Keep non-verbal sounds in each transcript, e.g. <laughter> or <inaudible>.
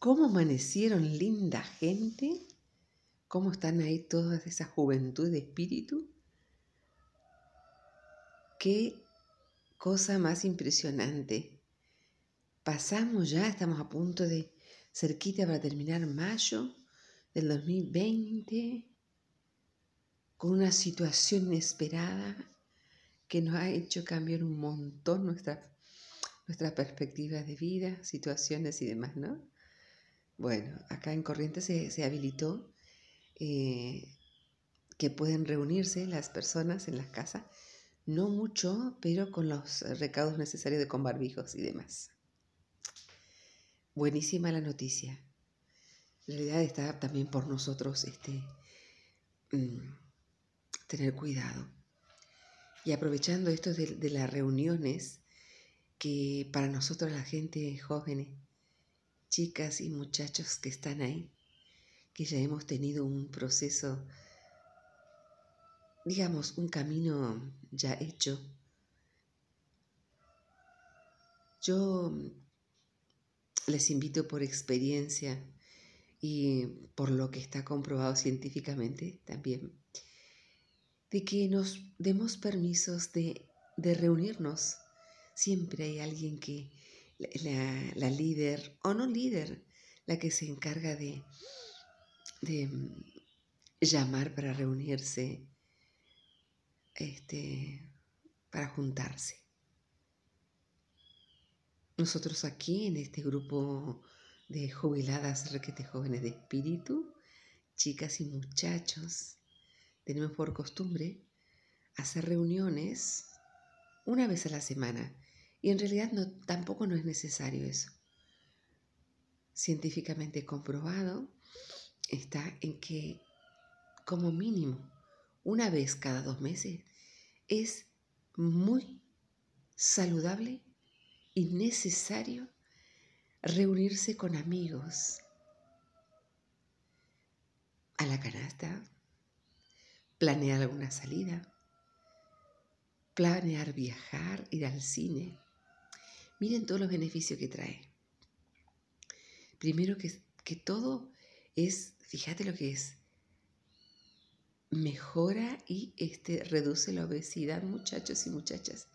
¿Cómo amanecieron linda gente? ¿Cómo están ahí todas esa juventud de espíritu? Qué cosa más impresionante. Pasamos ya, estamos a punto de cerquita para terminar mayo del 2020 con una situación inesperada que nos ha hecho cambiar un montón nuestras perspectivas de vida, situaciones y demás, ¿no? Bueno, acá en Corrientes se, habilitó eh, que pueden reunirse las personas en las casas, no mucho, pero con los recados necesarios de con barbijos y demás. Buenísima la noticia. En realidad está también por nosotros este, mm, tener cuidado. Y aprovechando esto de, de las reuniones, que para nosotros la gente joven chicas y muchachos que están ahí, que ya hemos tenido un proceso, digamos, un camino ya hecho. Yo mm, les invito por experiencia y por lo que está comprobado científicamente también, de que nos demos permisos de, reunirnos. Siempre hay alguien que la, líder, o no líder, la que se encarga de, mm, llamar para reunirse, este, para juntarse. Nosotros aquí en este grupo de jubiladas requete jóvenes de espíritu, chicas y muchachos, tenemos por costumbre hacer reuniones una vez a la semana y en realidad tampoco no es necesario eso. Científicamente comprobado está en que como mínimo una vez cada dos meses es muy saludable y necesario reunirse con amigos a la canasta, planear alguna salida, planear viajar, ir al cine Miren todos los beneficios que trae. Primero que, que todo es, fíjate lo que es, mejora y este, reduce la obesidad, muchachos y muchachas.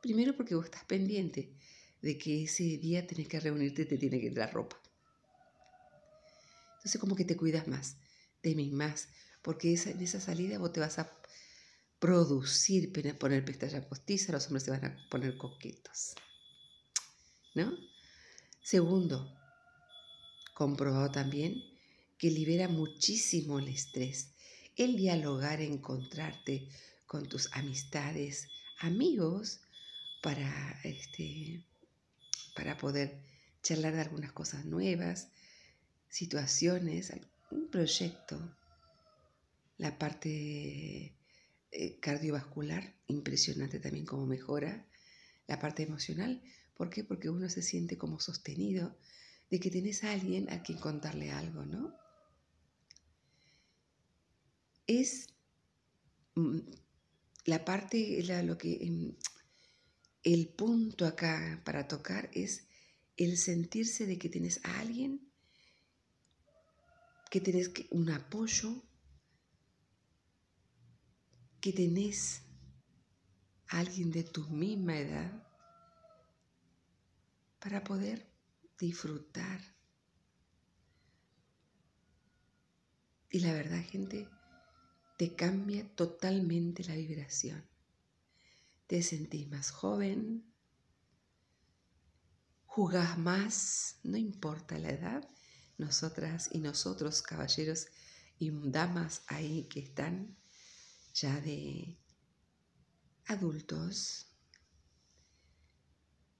Primero porque vos estás pendiente de que ese día tenés que reunirte y te tiene que entrar ropa. Entonces como que te cuidas más, de mí más, porque en esa salida vos te vas a producir, poner pestañas postizas, los hombres se van a poner coquetos. ¿no? Segundo, comprobado también que libera muchísimo el estrés, el dialogar, encontrarte con tus amistades, amigos, para, este, para poder charlar de algunas cosas nuevas, situaciones, un proyecto, la parte eh, cardiovascular, impresionante también como mejora, la parte emocional, ¿Por qué? Porque uno se siente como sostenido de que tenés a alguien a quien contarle algo, ¿no? Es mm, la parte, la, lo que, em, el punto acá para tocar es el sentirse de que tenés a alguien, que tenés un apoyo, que tenés a alguien de tu misma edad para poder disfrutar. Y la verdad, gente, te cambia totalmente la vibración. Te sentís más joven, jugás más, no importa la edad. Nosotras y nosotros, caballeros y damas ahí que están ya de adultos,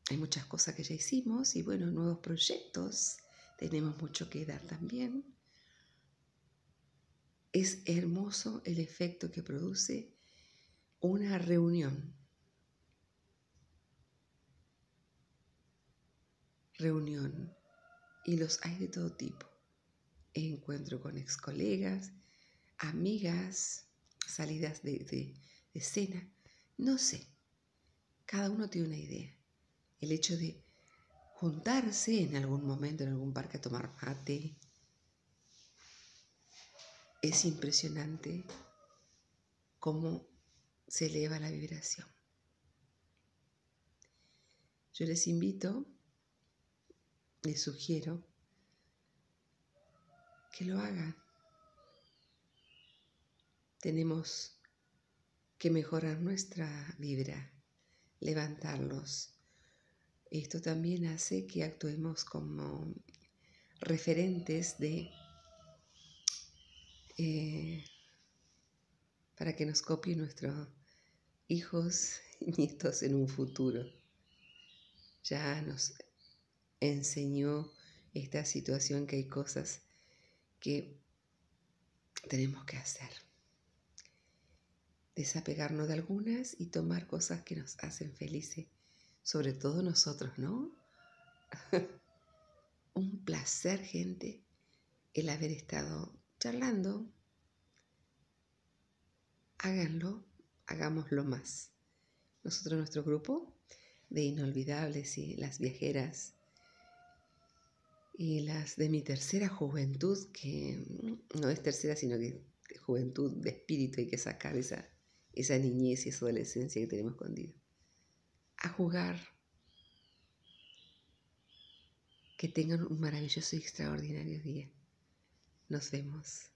hay muchas cosas que ya hicimos y bueno, nuevos proyectos. Tenemos mucho que dar también. Es hermoso el efecto que produce una reunión. Reunión. Y los hay de todo tipo. Encuentro con ex colegas, amigas, salidas de, de, cena. No sé. Cada uno tiene una idea el hecho de juntarse en algún momento en algún parque a tomar mate. Es impresionante cómo se eleva la vibración. Yo les invito, les sugiero que lo hagan. Tenemos que mejorar nuestra vibra, levantarlos esto también hace que actuemos como referentes de eh, para que nos copien nuestros hijos <laughs> y nietos en un futuro. Ya nos enseñó esta situación que hay cosas que tenemos que hacer. Desapegarnos de algunas y tomar cosas que nos hacen felices sobre todo nosotros, ¿no? <laughs> Un placer, gente, el haber estado charlando. Háganlo, hagámoslo más. Nosotros, nuestro grupo de inolvidables y las viajeras y las de mi tercera juventud, que mm, no es tercera, sino que juventud de espíritu hay que sacar esa, esa niñez y esa adolescencia que tenemos escondida a jugar. Que tengan un maravilloso y extraordinario día. Nos vemos.